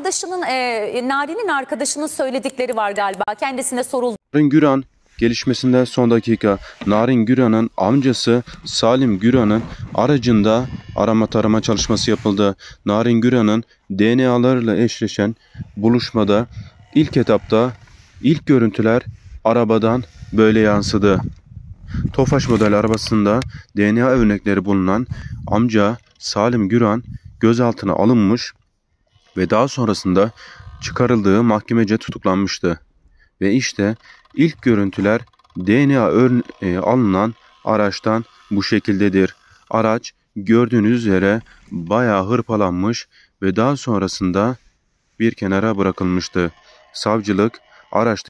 arkadaşının, e, Nari'nin arkadaşının söyledikleri var galiba. Kendisine soruldu. Narin Güran gelişmesinden son dakika Narin Güran'ın amcası Salim Güran'ın aracında arama tarama çalışması yapıldı. Narin Güran'ın DNA'larıyla eşleşen buluşmada ilk etapta ilk görüntüler arabadan böyle yansıdı. Tofaş model arabasında DNA örnekleri bulunan amca Salim Güran gözaltına alınmış ve daha sonrasında çıkarıldığı mahkemece tutuklanmıştı. Ve işte ilk görüntüler DNA ön, e, alınan araçtan bu şekildedir. Araç gördüğünüz üzere bayağı hırpalanmış ve daha sonrasında bir kenara bırakılmıştı. Savcılık araçta